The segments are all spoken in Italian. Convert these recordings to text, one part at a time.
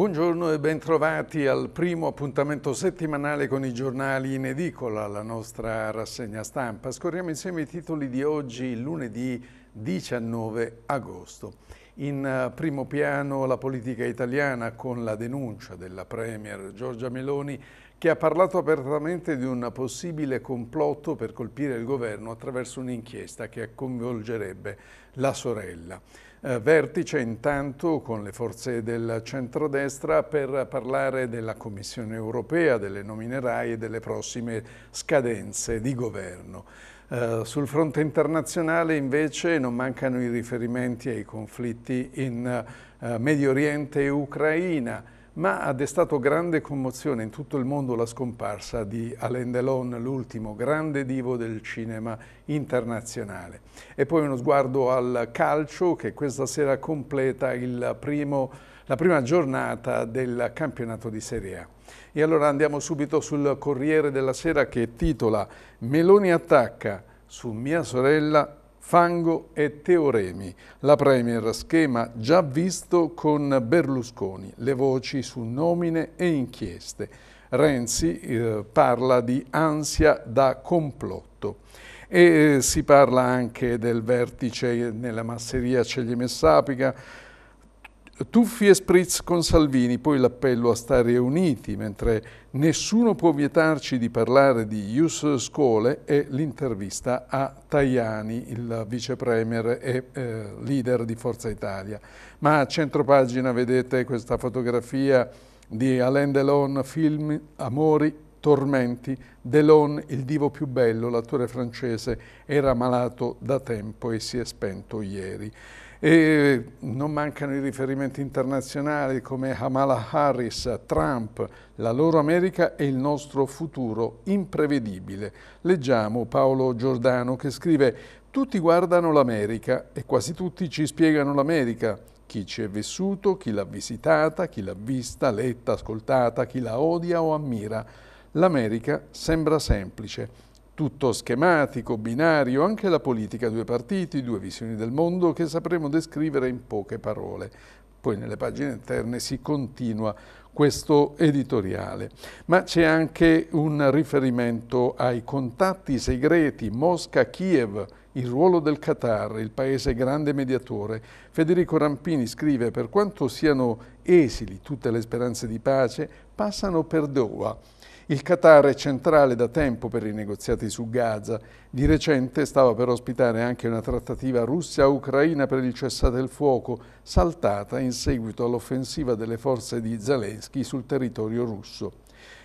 Buongiorno e bentrovati al primo appuntamento settimanale con i giornali in edicola, la nostra rassegna stampa. Scorriamo insieme i titoli di oggi, lunedì 19 agosto. In eh, primo piano la politica italiana con la denuncia della Premier Giorgia Meloni che ha parlato apertamente di un possibile complotto per colpire il governo attraverso un'inchiesta che coinvolgerebbe la sorella. Eh, vertice intanto con le forze del centrodestra per parlare della Commissione europea, delle nominerai e delle prossime scadenze di governo. Uh, sul fronte internazionale invece non mancano i riferimenti ai conflitti in uh, Medio Oriente e Ucraina, ma ha destato grande commozione in tutto il mondo la scomparsa di Alain Delon, l'ultimo grande divo del cinema internazionale. E poi uno sguardo al calcio che questa sera completa primo, la prima giornata del campionato di Serie A. E allora andiamo subito sul Corriere della Sera che titola Meloni attacca su mia sorella Fango e teoremi. La Premier schema già visto con Berlusconi, le voci su nomine e inchieste. Renzi eh, parla di ansia da complotto e eh, si parla anche del vertice nella masseria Ceglie Messapica Tuffi e Spritz con Salvini, poi l'appello a stare uniti, mentre nessuno può vietarci di parlare di Ius Scole e l'intervista a Tajani, il vice premier e eh, leader di Forza Italia. Ma a centropagina vedete questa fotografia di Alain Delon, film Amori tormenti, Delon, il divo più bello, l'attore francese, era malato da tempo e si è spento ieri. E non mancano i riferimenti internazionali come Kamala Harris, Trump, la loro America e il nostro futuro imprevedibile. Leggiamo Paolo Giordano che scrive «Tutti guardano l'America e quasi tutti ci spiegano l'America, chi ci è vissuto, chi l'ha visitata, chi l'ha vista, letta, ascoltata, chi la odia o ammira. L'America sembra semplice» tutto schematico, binario, anche la politica, due partiti, due visioni del mondo che sapremo descrivere in poche parole. Poi nelle pagine interne si continua questo editoriale. Ma c'è anche un riferimento ai contatti segreti Mosca-Kiev, il ruolo del Qatar, il paese grande mediatore. Federico Rampini scrive per quanto siano esili tutte le speranze di pace, passano per Doha il Qatar è centrale da tempo per i negoziati su Gaza. Di recente stava per ospitare anche una trattativa Russia-Ucraina per il cessate il fuoco, saltata in seguito all'offensiva delle forze di Zelensky sul territorio russo.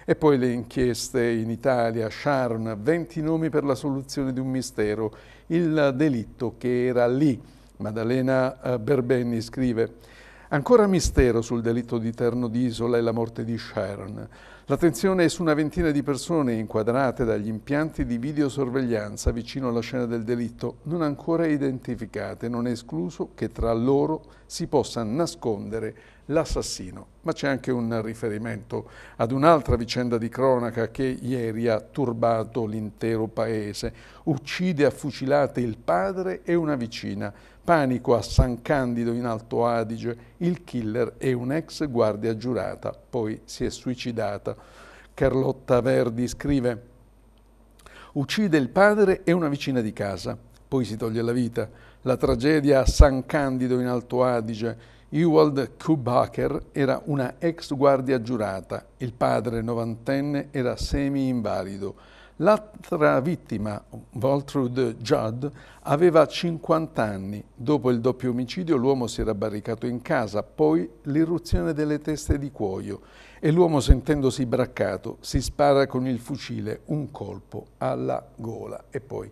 E poi le inchieste in Italia, Sharn, 20 nomi per la soluzione di un mistero, il delitto che era lì. Maddalena eh, Berbenni scrive Ancora mistero sul delitto di Terno di e la morte di Sharon. L'attenzione è su una ventina di persone inquadrate dagli impianti di videosorveglianza vicino alla scena del delitto, non ancora identificate, non è escluso che tra loro si possa nascondere l'assassino. Ma c'è anche un riferimento ad un'altra vicenda di cronaca che ieri ha turbato l'intero paese. Uccide a fucilate il padre e una vicina. Panico a San Candido in Alto Adige. Il killer è un'ex guardia giurata, poi si è suicidata. Carlotta Verdi scrive Uccide il padre e una vicina di casa, poi si toglie la vita. La tragedia a San Candido in Alto Adige. Ewald Kubacher era una ex guardia giurata, il padre novantenne era semi-invalido. L'altra vittima, Voltrude Judd, aveva 50 anni. Dopo il doppio omicidio l'uomo si era barricato in casa, poi l'irruzione delle teste di cuoio e l'uomo sentendosi braccato si spara con il fucile un colpo alla gola e poi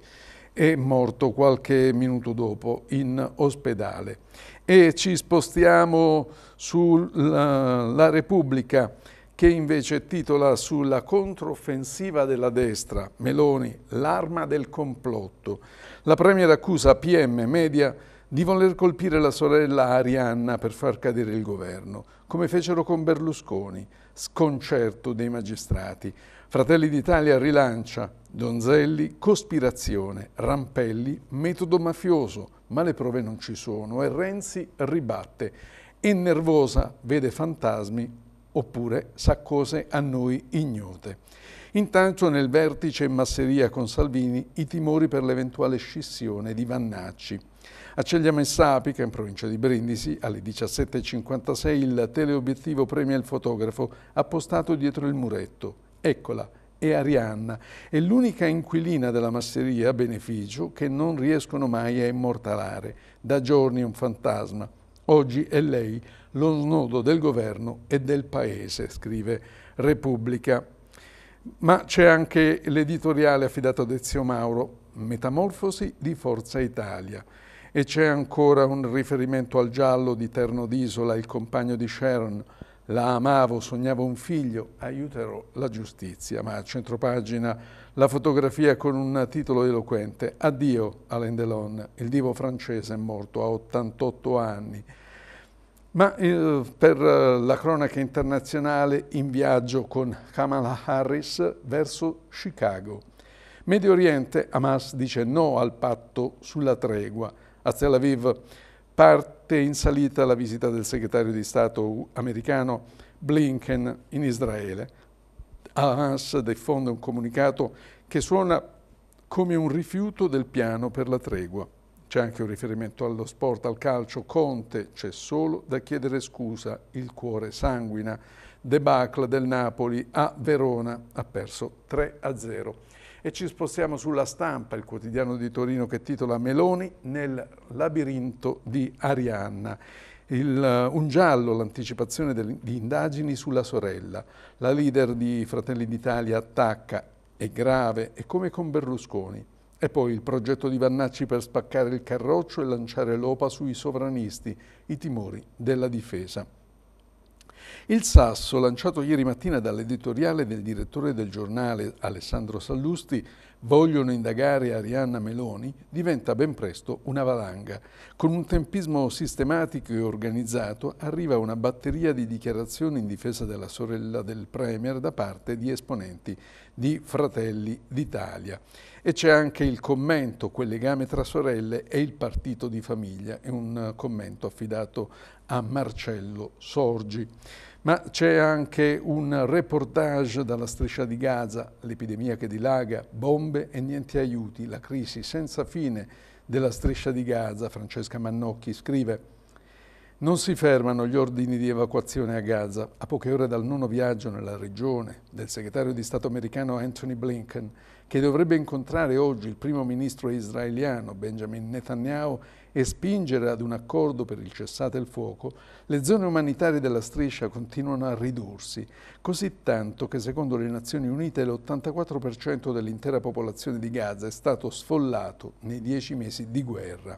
è morto qualche minuto dopo in ospedale. E ci spostiamo sulla Repubblica che invece titola sulla controffensiva della destra, Meloni, l'arma del complotto. La Premier accusa PM Media di voler colpire la sorella Arianna per far cadere il governo, come fecero con Berlusconi, sconcerto dei magistrati. Fratelli d'Italia rilancia Donzelli, cospirazione, Rampelli, metodo mafioso, ma le prove non ci sono e Renzi ribatte e nervosa vede fantasmi oppure sa cose a noi ignote. Intanto nel vertice in masseria con Salvini i timori per l'eventuale scissione di Vannacci. A Ceglia Messapica, in provincia di Brindisi, alle 17.56 il teleobiettivo premia il fotografo appostato dietro il muretto. Eccola, è Arianna, è l'unica inquilina della masseria a beneficio che non riescono mai a immortalare. Da giorni è un fantasma. Oggi è lei lo snodo del governo e del paese, scrive Repubblica. Ma c'è anche l'editoriale affidato a Dezio Mauro, Metamorfosi di Forza Italia. E c'è ancora un riferimento al giallo di Terno d'Isola, il compagno di Sharon, la amavo, sognavo un figlio, aiuterò la giustizia. Ma a centropagina la fotografia con un titolo eloquente, addio Alain Delon, il divo francese è morto a 88 anni. Ma eh, per eh, la cronaca internazionale in viaggio con Kamala Harris verso Chicago. Medio Oriente, Hamas dice no al patto sulla tregua. A Tel Aviv parte in salita la visita del segretario di Stato americano Blinken in Israele. Hamas diffonde un comunicato che suona come un rifiuto del piano per la tregua. C'è anche un riferimento allo sport, al calcio. Conte c'è solo da chiedere scusa, il cuore sanguina. Debacle del Napoli a Verona ha perso 3 a 0. E ci spostiamo sulla stampa, il quotidiano di Torino che titola Meloni nel labirinto di Arianna. Il, eh, un giallo, l'anticipazione di indagini sulla sorella. La leader di Fratelli d'Italia attacca, è grave, è come con Berlusconi. E poi il progetto di Vannacci per spaccare il carroccio e lanciare l'OPA sui sovranisti, i timori della difesa. Il sasso, lanciato ieri mattina dall'editoriale del direttore del giornale Alessandro Sallusti, vogliono indagare Arianna Meloni diventa ben presto una valanga. Con un tempismo sistematico e organizzato arriva una batteria di dichiarazioni in difesa della sorella del Premier da parte di esponenti di Fratelli d'Italia. E c'è anche il commento, quel legame tra sorelle e il partito di famiglia, è un commento affidato a Marcello Sorgi. Ma c'è anche un reportage dalla striscia di Gaza, l'epidemia che dilaga, bombe e niente aiuti, la crisi senza fine della striscia di Gaza. Francesca Mannocchi scrive non si fermano gli ordini di evacuazione a Gaza. A poche ore dal nono viaggio nella regione del segretario di Stato americano Anthony Blinken, che dovrebbe incontrare oggi il primo ministro israeliano Benjamin Netanyahu e spingere ad un accordo per il cessate il fuoco, le zone umanitarie della striscia continuano a ridursi, così tanto che secondo le Nazioni Unite l'84% dell'intera popolazione di Gaza è stato sfollato nei dieci mesi di guerra.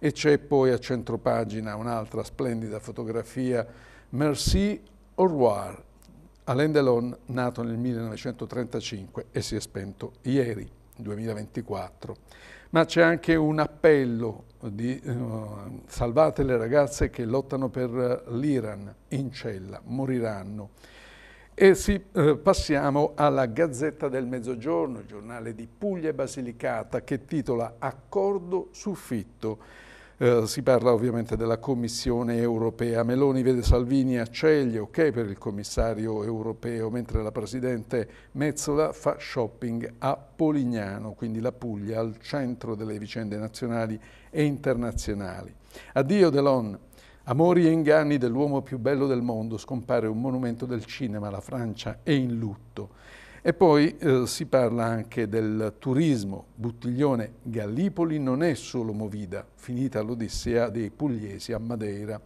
E c'è poi a centropagina un'altra splendida fotografia, Merci, au revoir, Alain Delon, nato nel 1935 e si è spento ieri, 2024. Ma c'è anche un appello di uh, salvate le ragazze che lottano per l'Iran in cella, moriranno. E sì, eh, passiamo alla Gazzetta del Mezzogiorno, giornale di Puglia e Basilicata, che titola Accordo su fitto. Eh, si parla ovviamente della Commissione europea. Meloni vede Salvini a Ceglie, ok per il commissario europeo, mentre la Presidente Mezzola fa shopping a Polignano, quindi la Puglia al centro delle vicende nazionali e internazionali. Addio Delon. Amori e inganni dell'uomo più bello del mondo, scompare un monumento del cinema, la Francia è in lutto. E poi eh, si parla anche del turismo. Buttiglione Gallipoli non è solo Movida, finita l'odissea dei pugliesi a Madeira.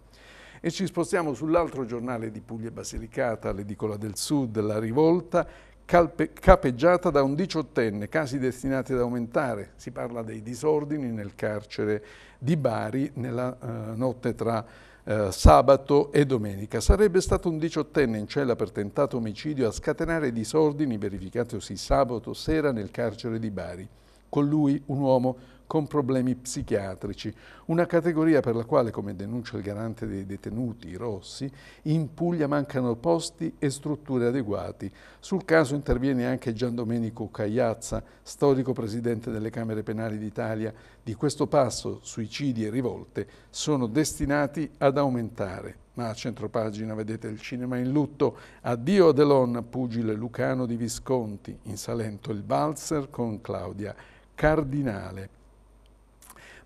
E ci spostiamo sull'altro giornale di Puglia e Basilicata, l'Edicola del Sud, La Rivolta, capeggiata da un diciottenne, casi destinati ad aumentare. Si parla dei disordini nel carcere di Bari nella eh, notte tra eh, sabato e domenica. Sarebbe stato un diciottenne in cella per tentato omicidio a scatenare disordini verificatosi sabato sera nel carcere di Bari. Con lui un uomo con problemi psichiatrici, una categoria per la quale, come denuncia il garante dei detenuti Rossi, in Puglia mancano posti e strutture adeguati. Sul caso interviene anche Gian Domenico Cagliazza, storico presidente delle Camere Penali d'Italia. Di questo passo suicidi e rivolte sono destinati ad aumentare. Ma a centropagina vedete il cinema in lutto, addio Adelon, pugile Lucano di Visconti, in Salento il Balzer con Claudia Cardinale.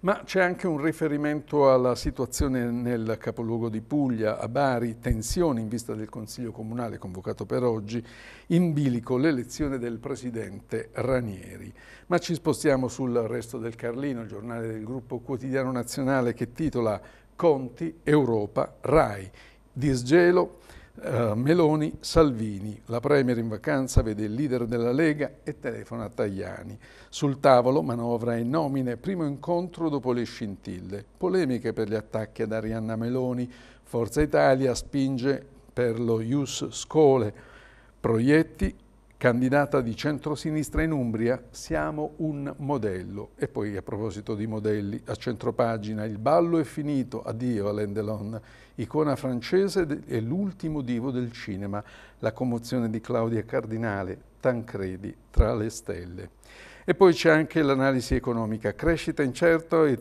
Ma c'è anche un riferimento alla situazione nel capoluogo di Puglia, a Bari, tensioni in vista del Consiglio Comunale convocato per oggi, in bilico l'elezione del Presidente Ranieri. Ma ci spostiamo sul resto del Carlino, giornale del gruppo quotidiano nazionale che titola Conti, Europa, RAI. Disgelo, Uh, Meloni, Salvini, la Premier in vacanza vede il leader della Lega e telefona a Tajani. Sul tavolo manovra e nomine, primo incontro dopo le scintille. Polemiche per gli attacchi ad Arianna Meloni, Forza Italia spinge per lo Ius Scole. Proietti candidata di centrosinistra in Umbria, siamo un modello. E poi a proposito di modelli, a centropagina, il ballo è finito, addio Alain Delon, icona francese e l'ultimo divo del cinema, la commozione di Claudia Cardinale, Tancredi, tra le stelle. E poi c'è anche l'analisi economica, crescita incerta e,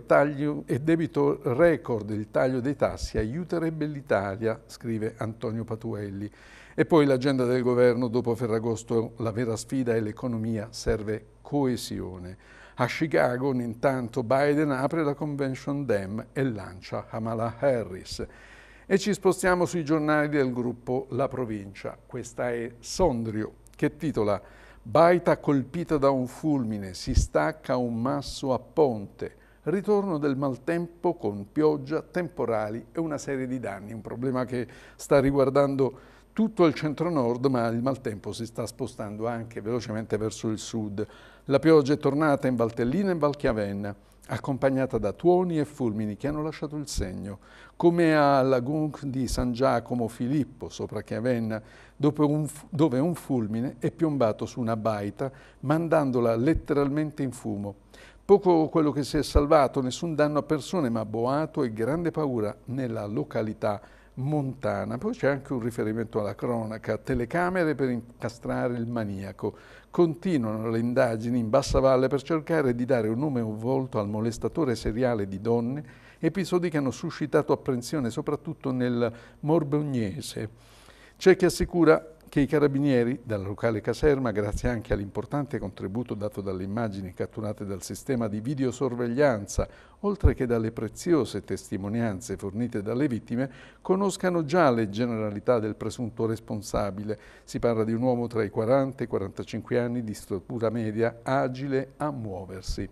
e debito record, il taglio dei tassi aiuterebbe l'Italia, scrive Antonio Patuelli. E poi l'agenda del governo dopo Ferragosto, la vera sfida è l'economia, serve coesione. A Chicago, intanto, Biden apre la Convention Dam e lancia Kamala Harris. E ci spostiamo sui giornali del gruppo La Provincia. Questa è Sondrio, che titola Baita colpita da un fulmine, si stacca un masso a ponte, ritorno del maltempo con pioggia, temporali e una serie di danni, un problema che sta riguardando tutto il centro-nord, ma il maltempo si sta spostando anche velocemente verso il sud. La pioggia è tornata in Valtellina e in Valchiavenna, accompagnata da tuoni e fulmini che hanno lasciato il segno, come a Lagunc di San Giacomo Filippo, sopra Chiavenna, dove un, dove un fulmine è piombato su una baita, mandandola letteralmente in fumo. Poco quello che si è salvato, nessun danno a persone, ma boato e grande paura nella località Montana. Poi c'è anche un riferimento alla cronaca, telecamere per incastrare il maniaco. Continuano le indagini in bassa valle per cercare di dare un nome e un volto al molestatore seriale di donne, episodi che hanno suscitato apprensione soprattutto nel Morbognese. C'è chi assicura che i carabinieri, dalla locale caserma, grazie anche all'importante contributo dato dalle immagini catturate dal sistema di videosorveglianza, oltre che dalle preziose testimonianze fornite dalle vittime, conoscano già le generalità del presunto responsabile. Si parla di un uomo tra i 40 e i 45 anni di struttura media, agile a muoversi.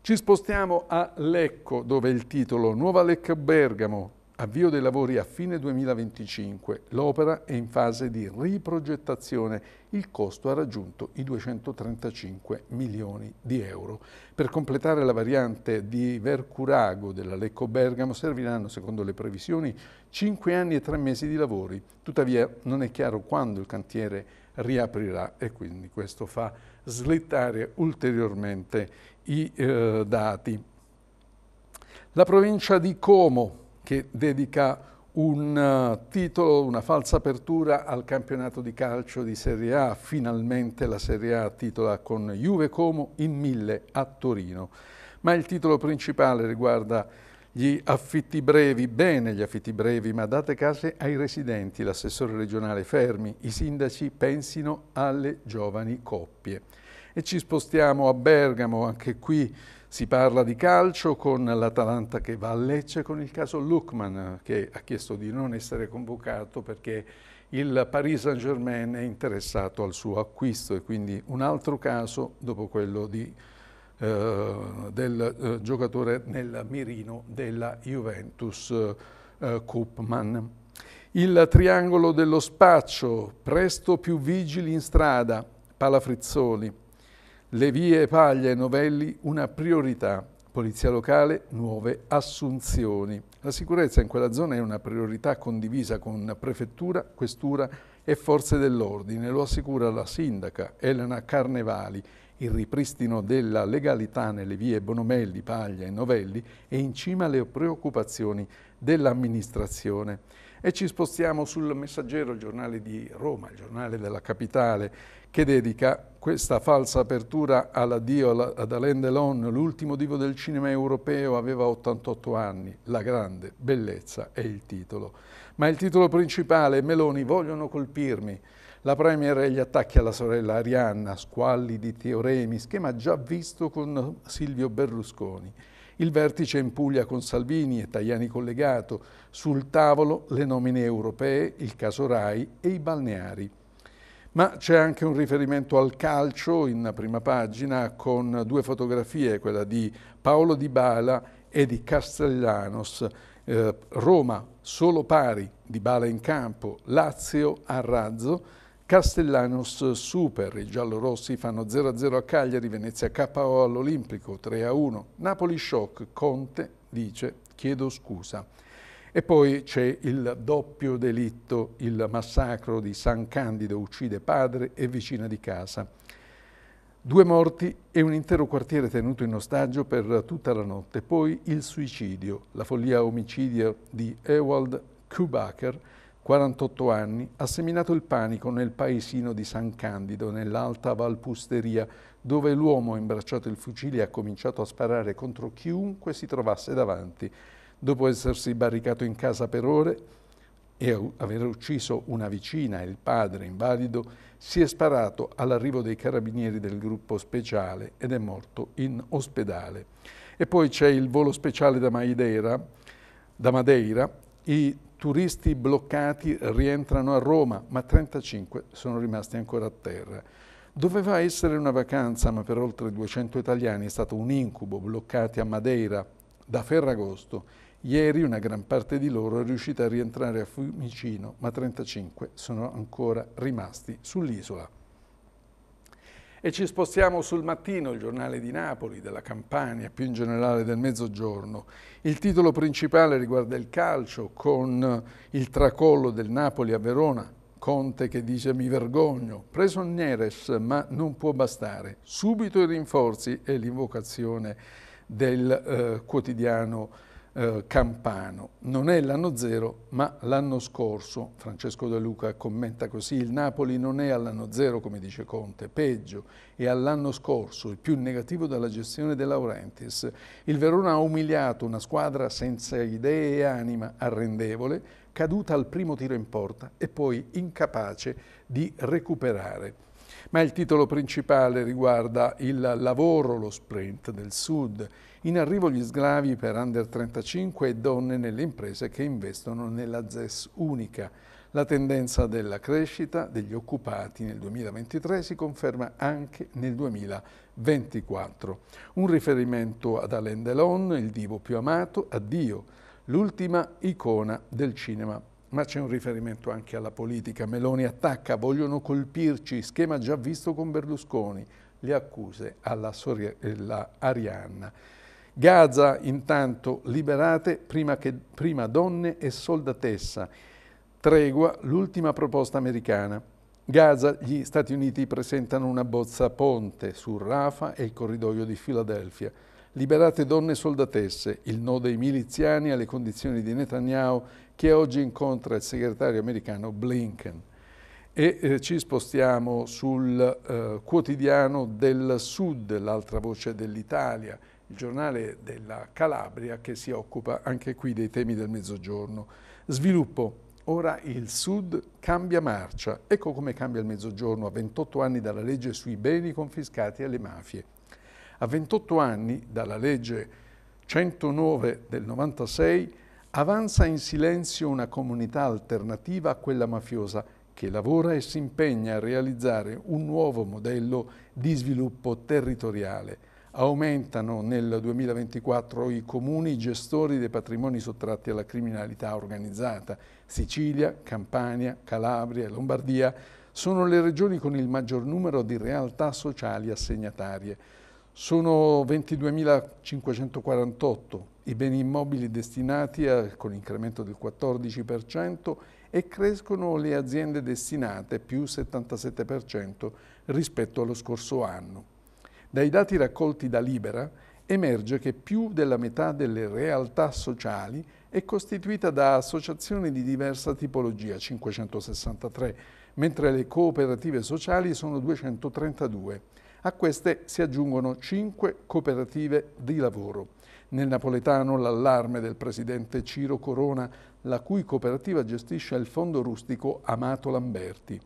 Ci spostiamo a Lecco, dove il titolo Nuova Lecca Bergamo, Avvio dei lavori a fine 2025. L'opera è in fase di riprogettazione. Il costo ha raggiunto i 235 milioni di euro. Per completare la variante di Vercurago della Lecco Bergamo serviranno, secondo le previsioni, 5 anni e 3 mesi di lavori. Tuttavia non è chiaro quando il cantiere riaprirà e quindi questo fa slittare ulteriormente i eh, dati. La provincia di Como che dedica un eh, titolo, una falsa apertura al campionato di calcio di Serie A. Finalmente la Serie A titola con Juve Como in mille a Torino. Ma il titolo principale riguarda gli affitti brevi, bene gli affitti brevi, ma date case ai residenti, l'assessore regionale Fermi, i sindaci pensino alle giovani coppie. E ci spostiamo a Bergamo, anche qui si parla di calcio con l'Atalanta che va a Lecce, con il caso Luckman che ha chiesto di non essere convocato perché il Paris Saint-Germain è interessato al suo acquisto e quindi un altro caso dopo quello di, eh, del eh, giocatore nel mirino della Juventus eh, Koopman. Il triangolo dello spaccio, presto più vigili in strada, frizzoli. Le vie Paglia e Novelli una priorità. Polizia locale, nuove assunzioni. La sicurezza in quella zona è una priorità condivisa con prefettura, questura e forze dell'ordine, lo assicura la sindaca Elena Carnevali. Il ripristino della legalità nelle vie Bonomelli, Paglia e Novelli è in cima alle preoccupazioni dell'amministrazione. E ci spostiamo sul Messaggero, il giornale di Roma, il giornale della capitale, che dedica questa falsa apertura all'addio ad Alain Delon, l'ultimo divo del cinema europeo, aveva 88 anni, La grande bellezza è il titolo. Ma il titolo principale, Meloni, vogliono colpirmi. La Premier e gli attacchi alla sorella Arianna, squalli di teoremi, schema già visto con Silvio Berlusconi. Il vertice in Puglia con Salvini e Tajani collegato. Sul tavolo le nomine europee, il caso Rai e i balneari. Ma c'è anche un riferimento al calcio in prima pagina con due fotografie, quella di Paolo Di Bala e di Castellanos. Eh, Roma solo pari, Di Bala in campo, Lazio a razzo, Castellanos Super, i giallorossi fanno 0-0 a Cagliari, Venezia KO all'Olimpico 3-1, Napoli shock, Conte dice chiedo scusa. E poi c'è il doppio delitto, il massacro di San Candido uccide padre e vicina di casa. Due morti e un intero quartiere tenuto in ostaggio per tutta la notte. Poi il suicidio, la follia omicidia di Ewald Kubacher, 48 anni, ha seminato il panico nel paesino di San Candido, nell'alta Valpusteria, dove l'uomo ha imbracciato il fucile e ha cominciato a sparare contro chiunque si trovasse davanti. Dopo essersi barricato in casa per ore e aver ucciso una vicina e il padre invalido, si è sparato all'arrivo dei carabinieri del gruppo speciale ed è morto in ospedale. E poi c'è il volo speciale da Madeira, da Madeira i turisti bloccati rientrano a Roma, ma 35 sono rimasti ancora a terra. Doveva essere una vacanza, ma per oltre 200 italiani è stato un incubo, bloccati a Madeira da Ferragosto. Ieri una gran parte di loro è riuscita a rientrare a Fiumicino, ma 35 sono ancora rimasti sull'isola. E ci spostiamo sul mattino, il giornale di Napoli, della Campania, più in generale del mezzogiorno. Il titolo principale riguarda il calcio, con il tracollo del Napoli a Verona. Conte che dice mi vergogno, preso Neres ma non può bastare. Subito i rinforzi e l'invocazione del eh, quotidiano eh, Campano. Non è l'anno zero, ma l'anno scorso, Francesco De Luca commenta così, il Napoli non è all'anno zero, come dice Conte, peggio, è all'anno scorso, il più negativo dalla gestione De Laurentiis. Il Verona ha umiliato una squadra senza idee e anima, arrendevole, caduta al primo tiro in porta e poi incapace di recuperare. Ma il titolo principale riguarda il lavoro, lo sprint del Sud. In arrivo gli sgravi per under 35 e donne nelle imprese che investono nella ZES unica. La tendenza della crescita degli occupati nel 2023 si conferma anche nel 2024. Un riferimento ad Alain Delon, il divo più amato, addio, l'ultima icona del cinema ma c'è un riferimento anche alla politica. Meloni attacca, vogliono colpirci, schema già visto con Berlusconi, le accuse alla sorella eh, Arianna. Gaza intanto liberate prima, che, prima donne e soldatessa. Tregua, l'ultima proposta americana. Gaza, gli Stati Uniti presentano una bozza ponte su Rafa e il corridoio di Filadelfia. Liberate donne e soldatesse, il no dei miliziani alle condizioni di Netanyahu che oggi incontra il segretario americano Blinken. E eh, ci spostiamo sul eh, quotidiano del Sud, l'altra voce dell'Italia, il giornale della Calabria che si occupa anche qui dei temi del Mezzogiorno. Sviluppo. Ora il Sud cambia marcia. Ecco come cambia il Mezzogiorno a 28 anni dalla legge sui beni confiscati alle mafie. A 28 anni dalla legge 109 del 96 Avanza in silenzio una comunità alternativa a quella mafiosa che lavora e si impegna a realizzare un nuovo modello di sviluppo territoriale. Aumentano nel 2024 i comuni gestori dei patrimoni sottratti alla criminalità organizzata. Sicilia, Campania, Calabria e Lombardia sono le regioni con il maggior numero di realtà sociali assegnatarie. Sono 22.548 i beni immobili destinati a, con incremento del 14% e crescono le aziende destinate più 77% rispetto allo scorso anno. Dai dati raccolti da Libera emerge che più della metà delle realtà sociali è costituita da associazioni di diversa tipologia, 563, mentre le cooperative sociali sono 232 a queste si aggiungono cinque cooperative di lavoro. Nel napoletano l'allarme del presidente Ciro Corona, la cui cooperativa gestisce il fondo rustico Amato Lamberti.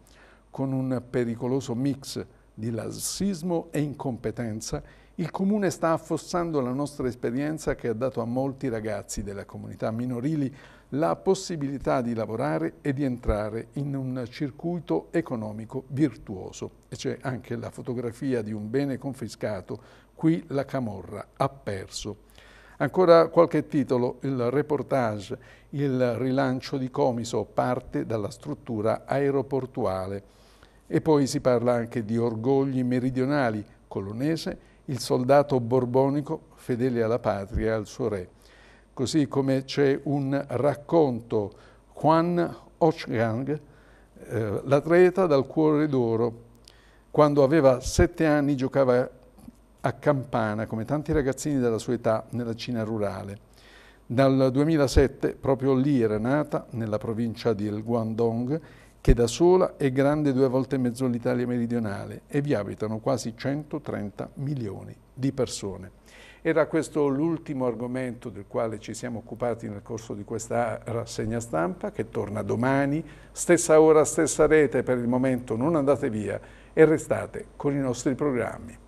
Con un pericoloso mix di lassismo e incompetenza, il Comune sta affossando la nostra esperienza che ha dato a molti ragazzi della comunità minorili la possibilità di lavorare e di entrare in un circuito economico virtuoso. E c'è anche la fotografia di un bene confiscato, qui la Camorra ha perso. Ancora qualche titolo, il reportage, il rilancio di Comiso parte dalla struttura aeroportuale e poi si parla anche di orgogli meridionali, colonese il soldato borbonico fedele alla patria e al suo re. Così come c'è un racconto, Juan Ochgang, eh, l'atleta dal cuore d'oro, quando aveva sette anni giocava a campana, come tanti ragazzini della sua età, nella Cina rurale. Dal 2007 proprio lì era nata, nella provincia del Guangdong, che da sola è grande due volte e mezzo l'Italia meridionale e vi abitano quasi 130 milioni di persone. Era questo l'ultimo argomento del quale ci siamo occupati nel corso di questa rassegna stampa che torna domani, stessa ora, stessa rete per il momento, non andate via e restate con i nostri programmi.